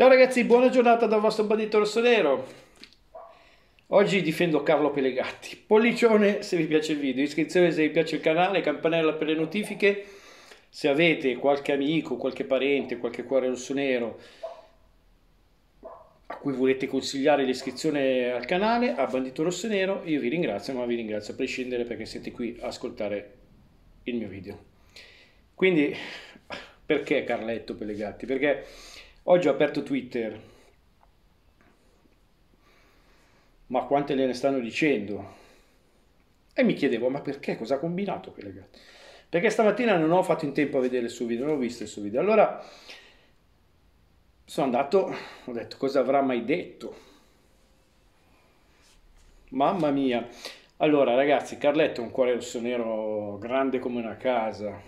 Ciao ragazzi, buona giornata dal vostro bandito rosso nero. Oggi difendo Carlo Pelegatti. Pollicione se vi piace il video, iscrizione se vi piace il canale, campanella per le notifiche. Se avete qualche amico, qualche parente, qualche cuore rosso nero a cui volete consigliare l'iscrizione al canale, a Bandito Nero, io vi ringrazio, ma vi ringrazio a prescindere perché siete qui a ascoltare il mio video. Quindi, perché Carletto Pelegatti? Perché Oggi ho aperto Twitter. Ma quante le ne stanno dicendo? E mi chiedevo, ma perché? Cosa ha combinato quelle gatte? Perché stamattina non ho fatto in tempo a vedere il suo video, non ho visto il suo video. Allora sono andato, ho detto, cosa avrà mai detto? Mamma mia. Allora ragazzi, Carletto è un cuore rosso nero grande come una casa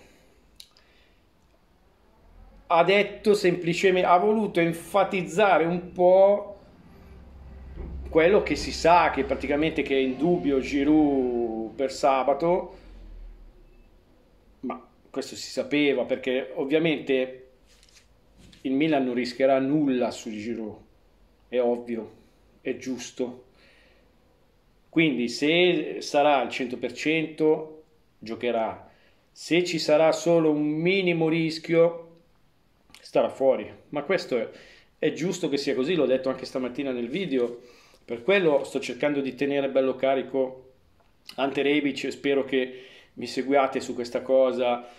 ha detto semplicemente, ha voluto enfatizzare un po' quello che si sa, che praticamente che è in dubbio Giroud per sabato, ma questo si sapeva perché ovviamente il Milan non rischierà nulla su Giroud, è ovvio, è giusto. Quindi se sarà al 100% giocherà, se ci sarà solo un minimo rischio starà fuori. Ma questo è, è giusto che sia così, l'ho detto anche stamattina nel video, per quello sto cercando di tenere bello carico Ante Rebic, e spero che mi seguiate su questa cosa,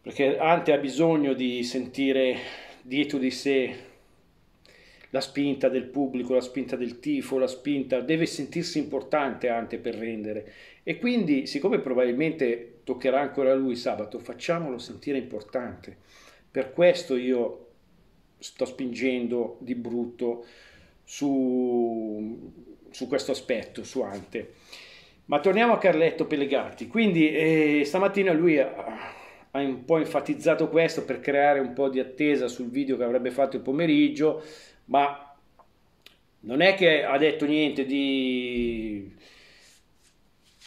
perché Ante ha bisogno di sentire dietro di sé la spinta del pubblico, la spinta del tifo, la spinta, deve sentirsi importante Ante per rendere. E quindi, siccome probabilmente toccherà ancora lui sabato, facciamolo sentire importante per questo io sto spingendo di brutto su, su questo aspetto, su Ante. Ma torniamo a Carletto Pelegatti. Quindi eh, stamattina lui ha, ha un po' enfatizzato questo per creare un po' di attesa sul video che avrebbe fatto il pomeriggio, ma non è che ha detto niente di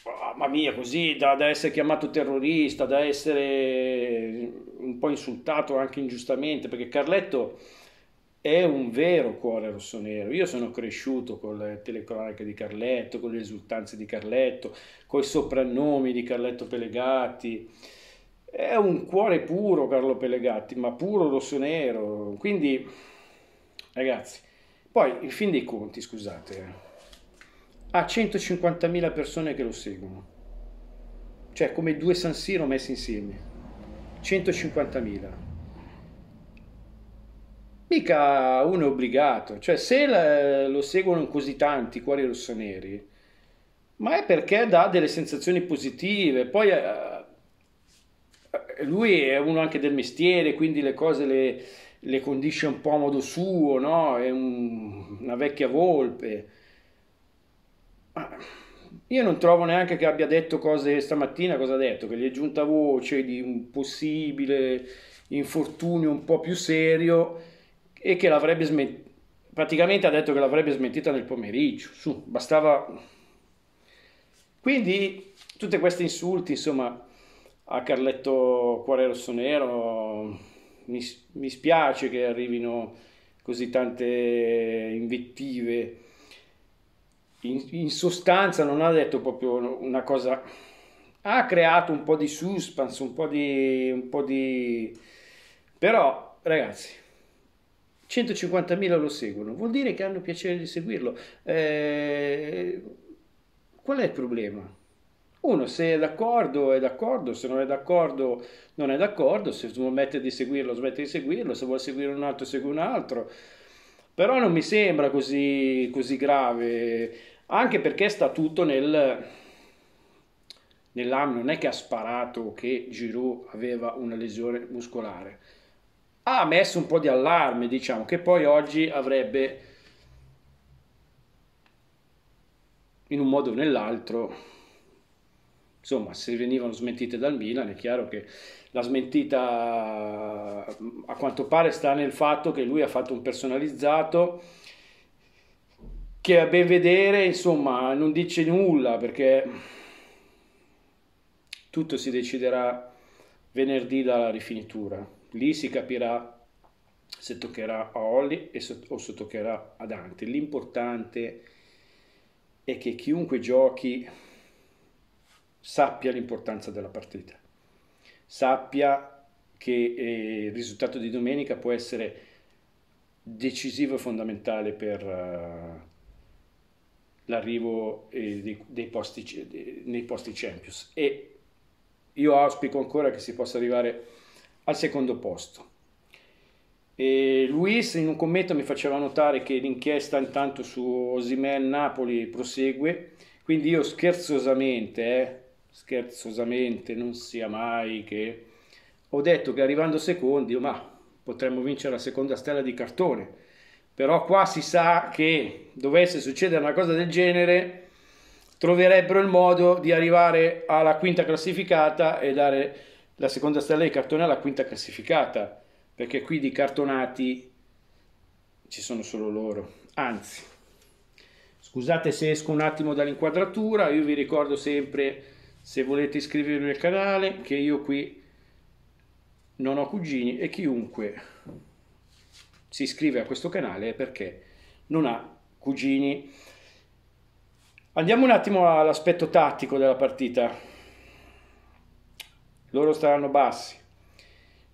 ah, mamma mia, così da, da, essere chiamato terrorista, da essere po' insultato anche ingiustamente, perché Carletto è un vero cuore rossonero. Io sono cresciuto con le telecronache di Carletto, con le esultanze di Carletto, con i soprannomi di Carletto Pelegatti. È un cuore puro Carlo Pelegatti, ma puro rossonero. Quindi, ragazzi, poi in fin dei conti, scusate, eh, ha 150.000 persone che lo seguono. Cioè, come due San Siro messi insieme. 150.000. Mica uno è obbligato, cioè se lo seguono così tanti cuori rossoneri, ma è perché dà delle sensazioni positive, poi eh, lui è uno anche del mestiere, quindi le cose le, le condisce un po' a modo suo, no? È un, una vecchia volpe. Ma io non trovo neanche che abbia detto cose stamattina, cosa ha detto, che gli è giunta voce di un possibile infortunio un po' più serio e che l'avrebbe smentita. Praticamente ha detto che l'avrebbe smentita nel pomeriggio, su, bastava... Quindi tutte queste insulti, insomma, a Carletto Cuore Rosso Nero, mi, mi spiace che arrivino così tante invettive in, in sostanza non ha detto proprio una cosa, ha creato un po' di suspense, un po' di... Un po di... però ragazzi, 150.000 lo seguono, vuol dire che hanno piacere di seguirlo. Eh, qual è il problema? Uno, se è d'accordo, è d'accordo, se non è d'accordo, non è d'accordo, se smette di seguirlo, smette di seguirlo, se vuole seguire un altro, segue un altro. Però non mi sembra così, così grave anche perché sta tutto nel, nell'anno, non è che ha sparato che Giroud aveva una lesione muscolare, ha messo un po' di allarme, diciamo, che poi oggi avrebbe in un modo o nell'altro insomma, se venivano smentite dal Milan, è chiaro che la smentita a quanto pare sta nel fatto che lui ha fatto un personalizzato che a ben vedere, insomma, non dice nulla perché tutto si deciderà venerdì dalla rifinitura. Lì si capirà se toccherà a Holly o se toccherà a Dante. L'importante è che chiunque giochi sappia l'importanza della partita, sappia che eh, il risultato di domenica può essere decisivo e fondamentale per, eh, l'arrivo eh, dei, posti, nei posti Champions e io auspico ancora che si possa arrivare al secondo posto. E Luis in un commento mi faceva notare che l'inchiesta intanto su Osimen Napoli prosegue, quindi io scherzosamente, eh, scherzosamente, non sia mai che ho detto che arrivando secondi, ma potremmo vincere la seconda stella di cartone però qua si sa che dovesse succedere una cosa del genere, troverebbero il modo di arrivare alla quinta classificata e dare la seconda stella di cartone alla quinta classificata, perché qui di cartonati ci sono solo loro. Anzi, scusate se esco un attimo dall'inquadratura, io vi ricordo sempre se volete iscrivervi al canale che io qui non ho cugini e chiunque si iscrive a questo canale è perché non ha cugini. Andiamo un attimo all'aspetto tattico della partita. Loro staranno bassi.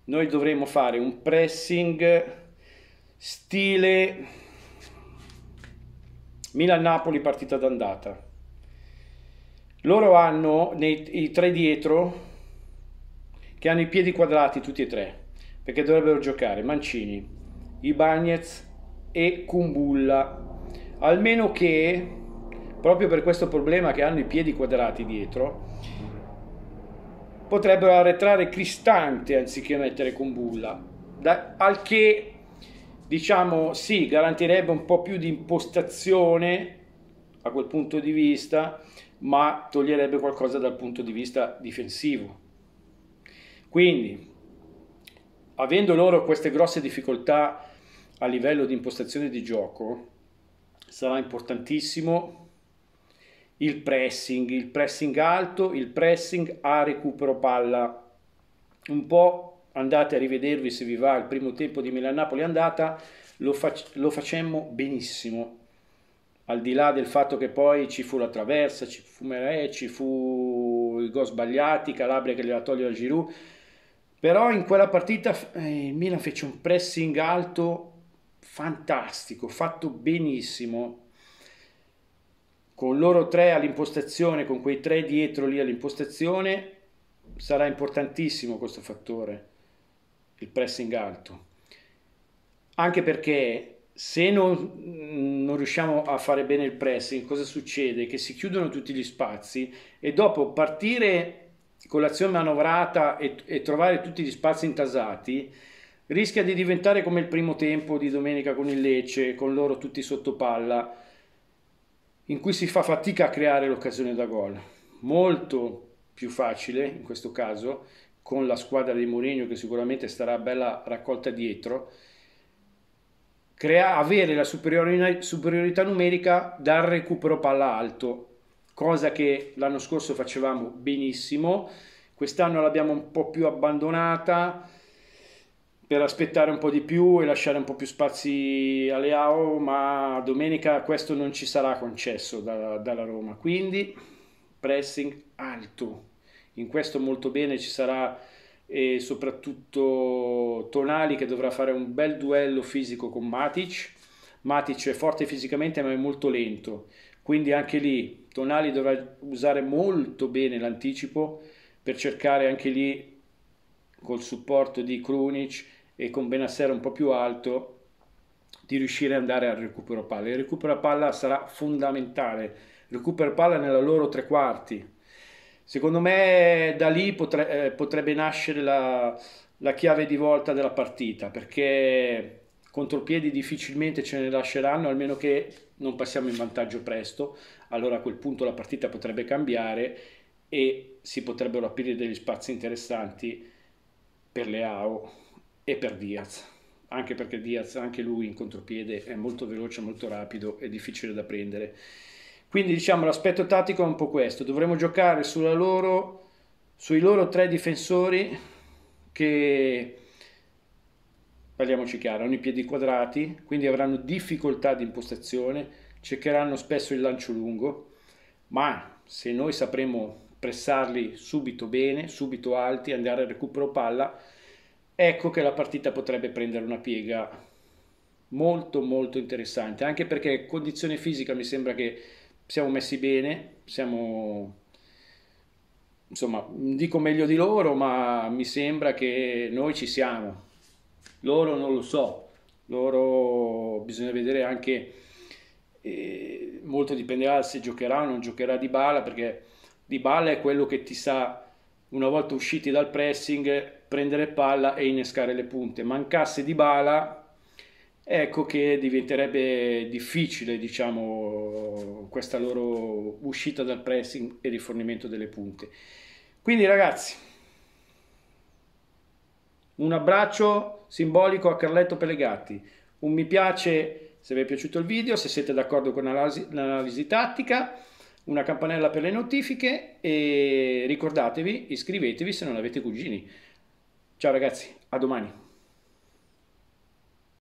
Noi dovremo fare un pressing stile Milan-Napoli partita d'andata. Loro hanno nei, i tre dietro che hanno i piedi quadrati tutti e tre, perché dovrebbero giocare Mancini, Ibanez e Kumbulla, almeno che, proprio per questo problema che hanno i piedi quadrati dietro, potrebbero arretrare Cristante anziché mettere Kumbulla, da, al che diciamo sì, garantirebbe un po' più di impostazione a quel punto di vista, ma toglierebbe qualcosa dal punto di vista difensivo. Quindi avendo loro queste grosse difficoltà a livello di impostazione di gioco, sarà importantissimo il pressing, il pressing alto, il pressing a recupero palla. Un po' andate a rivedervi se vi va il primo tempo di Milan-Napoli andata, lo, fac- lo facemmo benissimo. Al di là del fatto che poi ci fu la traversa, ci fu Merè, ci fu i gol sbagliati, Calabria che gliela toglie a Giroud, però in quella partita eh, il Milan fece un pressing alto fantastico, fatto benissimo. Con loro tre all'impostazione, con quei tre dietro lì all'impostazione, sarà importantissimo questo fattore, il pressing alto. Anche perché se non, mm, non, riusciamo a fare bene il pressing, cosa succede? Che si chiudono tutti gli spazi e dopo partire con l'azione manovrata e, e trovare tutti gli spazi intasati, rischia di diventare come il primo tempo di domenica con il Lecce, con loro tutti sotto palla, in cui si fa fatica a creare l'occasione da gol. Molto più facile in questo caso, con la squadra di Mourinho che sicuramente starà bella raccolta dietro, crea, avere la superiorità numerica dal recupero palla alto cosa che l'anno scorso facevamo benissimo, quest'anno l'abbiamo un po' più abbandonata per aspettare un po' di più e lasciare un po' più spazi alle AO, ma domenica questo non ci sarà concesso da, dalla Roma, quindi pressing alto, in questo molto bene ci sarà e soprattutto Tonali che dovrà fare un bel duello fisico con Matic, Matic è forte fisicamente ma è molto lento, quindi anche lì Tonali dovrà usare molto bene l'anticipo per cercare anche lì col supporto di Krunic e con Benasser un po' più alto di riuscire ad andare al recupero palla. Il recupero palla sarà fondamentale, il recupero palla nella loro tre quarti. Secondo me da lì potre, eh, potrebbe nascere la, la chiave di volta della partita perché contropiedi difficilmente ce ne lasceranno, almeno che non passiamo in vantaggio presto, allora a quel punto la partita potrebbe cambiare e si potrebbero aprire degli spazi interessanti per Leao e per Diaz, anche perché Diaz, anche lui in contropiede, è molto veloce, molto rapido e difficile da prendere. Quindi diciamo l'aspetto tattico è un po' questo, dovremmo giocare loro, sui loro tre difensori che parliamoci chiaro, hanno i piedi quadrati, quindi avranno difficoltà di impostazione, cercheranno spesso il lancio lungo, ma se noi sapremo pressarli subito bene, subito alti, andare al recupero palla, ecco che la partita potrebbe prendere una piega molto molto interessante, anche perché condizione fisica mi sembra che siamo messi bene, siamo insomma, dico meglio di loro, ma mi sembra che noi ci siamo loro non lo so, loro bisogna vedere anche, eh, molto dipenderà se giocherà o non giocherà di bala, perché di bala è quello che ti sa, una volta usciti dal pressing, prendere palla e innescare le punte. Mancasse di bala, ecco che diventerebbe difficile diciamo, questa loro uscita dal pressing e rifornimento delle punte. Quindi ragazzi, un abbraccio simbolico a Carletto Pelegatti, un mi piace se vi è piaciuto il video, se siete d'accordo con l'analisi, l'analisi tattica, una campanella per le notifiche e ricordatevi, iscrivetevi se non avete cugini. Ciao ragazzi, a domani.